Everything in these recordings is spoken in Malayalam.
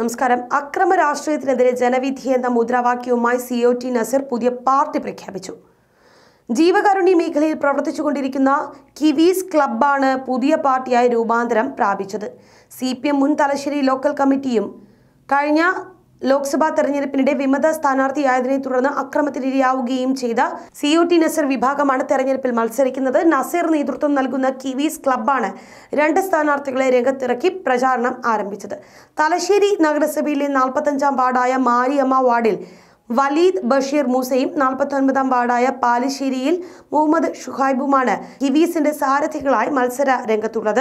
നമസ്കാരം അക്രമ രാഷ്ട്രീയത്തിനെതിരെ ജനവിധി എന്ന മുദ്രാവാക്യവുമായി സി ഒ ടി നസീർ പുതിയ പാർട്ടി പ്രഖ്യാപിച്ചു ജീവകാരുണ്യ മേഖലയിൽ പ്രവർത്തിച്ചുകൊണ്ടിരിക്കുന്ന കിവീസ് ക്ലബാണ് പുതിയ പാർട്ടിയായി രൂപാന്തരം പ്രാപിച്ചത് സി പി എം മുൻ തലശ്ശേരി ലോക്കൽ കമ്മിറ്റിയും കഴിഞ്ഞ ലോക്സഭാ തെരഞ്ഞെടുപ്പിനിടെ വിമത സ്ഥാനാർത്ഥിയായതിനെ തുടർന്ന് അക്രമത്തിനിരയാവുകയും ചെയ്ത സി യു ടി നസർ വിഭാഗമാണ് തെരഞ്ഞെടുപ്പിൽ മത്സരിക്കുന്നത് നസീർ നേതൃത്വം നൽകുന്ന കിവീസ് ക്ലബാണ് രണ്ട് സ്ഥാനാർത്ഥികളെ രംഗത്തിറക്കി പ്രചാരണം ആരംഭിച്ചത് തലശ്ശേരി നഗരസഭയിലെ നാൽപ്പത്തഞ്ചാം വാർഡായ മാരിയമ്മ വാർഡിൽ വലീദ് ബഷീർ മൂസയും ഒൻപതാം വാർഡായ പാലിശ്ശേരിയിൽ മുഹമ്മദ് ഷുഹൈബുമാണ് ഹിവീസിന്റെ സാരഥികളായി മത്സര രംഗത്തുള്ളത്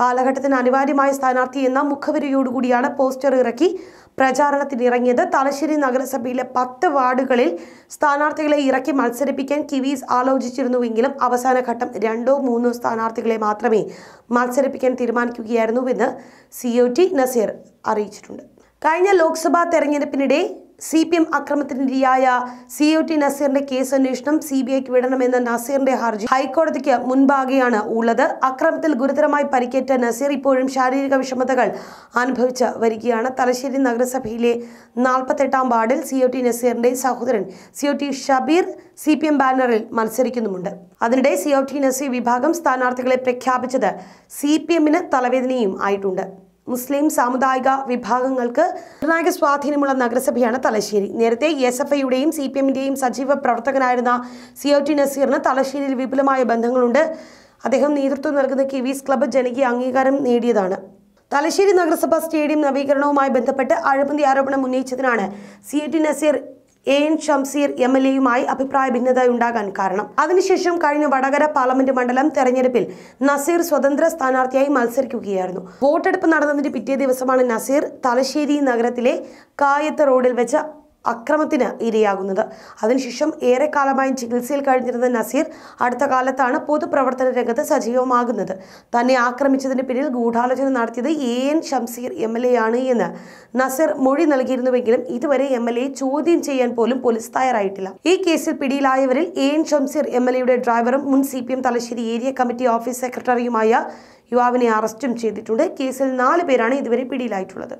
കാലഘട്ടത്തിന് അനിവാര്യമായ സ്ഥാനാർത്ഥി എന്ന മുഖവരിയോടുകൂടിയാണ് പോസ്റ്റർ ഇറക്കി പ്രചാരണത്തിനിറങ്ങിയത് തലശ്ശേരി നഗരസഭയിലെ പത്ത് വാർഡുകളിൽ സ്ഥാനാർത്ഥികളെ ഇറക്കി മത്സരിപ്പിക്കാൻ കിവീസ് ആലോചിച്ചിരുന്നുവെങ്കിലും അവസാന ഘട്ടം രണ്ടോ മൂന്നോ സ്ഥാനാർത്ഥികളെ മാത്രമേ മത്സരിപ്പിക്കാൻ തീരുമാനിക്കുകയായിരുന്നുവെന്ന് സി ഒ ടി നസീർ അറിയിച്ചിട്ടുണ്ട് കഴിഞ്ഞ ലോക്സഭാ തെരഞ്ഞെടുപ്പിനിടെ സി പി എം അക്രമത്തിനിരയായ സി ഒ ടി നസീറിന്റെ കേസ് അന്വേഷണം സി ബി ഐക്ക് വിടണമെന്ന നസീറിന്റെ ഹർജി ഹൈക്കോടതിക്ക് മുൻപാകെയാണ് ഉള്ളത് അക്രമത്തിൽ ഗുരുതരമായി പരിക്കേറ്റ നസീർ ഇപ്പോഴും ശാരീരിക വിഷമതകൾ അനുഭവിച്ച് വരികയാണ് തലശ്ശേരി നഗരസഭയിലെ നാൽപ്പത്തെട്ടാം വാർഡിൽ സി ഒ ടി നസീറിന്റെ സഹോദരൻ C O T Shabeer C P M ബാനറിൽ മത്സരിക്കുന്നുമുണ്ട് അതിനിടെ സി ഒ ടി നസീർ വിഭാഗം സ്ഥാനാർത്ഥികളെ പ്രഖ്യാപിച്ചത് സി പി എമ്മിന് തലവേദനയും ആയിട്ടുണ്ട് മുസ്ലിം സാമുദായിക വിഭാഗങ്ങൾക്ക് നിർണായക സ്വാധീനമുള്ള നഗരസഭയാണ് തലശ്ശേരി നേരത്തെ എസ് എഫ് ഐയുടെയും സി പി എമ്മിൻ്റെയും സജീവ പ്രവർത്തകനായിരുന്ന സി ഒ ടി നസീറിന് തലശ്ശേരിയിൽ വിപുലമായ ബന്ധങ്ങളുണ്ട് അദ്ദേഹം നേതൃത്വം നൽകുന്ന കിവീസ് ക്ലബ്ബ് ജനകീയ അംഗീകാരം നേടിയതാണ് തലശ്ശേരി നഗരസഭാ സ്റ്റേഡിയം നവീകരണവുമായി ബന്ധപ്പെട്ട് അഴിമതി ആരോപണം ഉന്നയിച്ചതിനാണ് C A T Naseer A N Shamseer M L എയുമായി അഭിപ്രായ ഉണ്ടാകാൻ കാരണം അതിനുശേഷം കഴിഞ്ഞ വടകര പാർലമെന്റ് മണ്ഡലം തെരഞ്ഞെടുപ്പിൽ നസീർ സ്വതന്ത്ര സ്ഥാനാർത്ഥിയായി മത്സരിക്കുകയായിരുന്നു വോട്ടെടുപ്പ് നടന്നതിന്റെ പിറ്റേ ദിവസമാണ് നസീർ തലശ്ശേരി നഗരത്തിലെ കായത്ത് റോഡിൽ വെച്ച അക്രമത്തിന് ഇരയാകുന്നത് അതിനുശേഷം ഏറെക്കാലമായി ചികിത്സയിൽ കഴിഞ്ഞിരുന്ന നസീർ അടുത്ത കാലത്താണ് പൊതുപ്രവർത്തന രംഗത്ത് സജീവമാകുന്നത് തന്നെ ആക്രമിച്ചതിന് പിന്നിൽ ഗൂഢാലോചന നടത്തിയത് A N Shamseer M L A ആണ് എന്ന് നസീർ മൊഴി നൽകിയിരുന്നുവെങ്കിലും ഇതുവരെ എം എൽ എ ചോദ്യം ചെയ്യാൻ പോലും പോലീസ് തയ്യാറായിട്ടില്ല ഈ കേസിൽ പിടിയിലായവരിൽ A N Shamseer M L എയുടെ ഡ്രൈവറും മുൻ C P M Thalassery area committee office സെക്രട്ടറിയുമായ യുവാവിനെ അറസ്റ്റും ചെയ്തിട്ടുണ്ട് കേസിൽ നാല് പേരാണ് ഇതുവരെ പിടിയിലായിട്ടുള്ളത്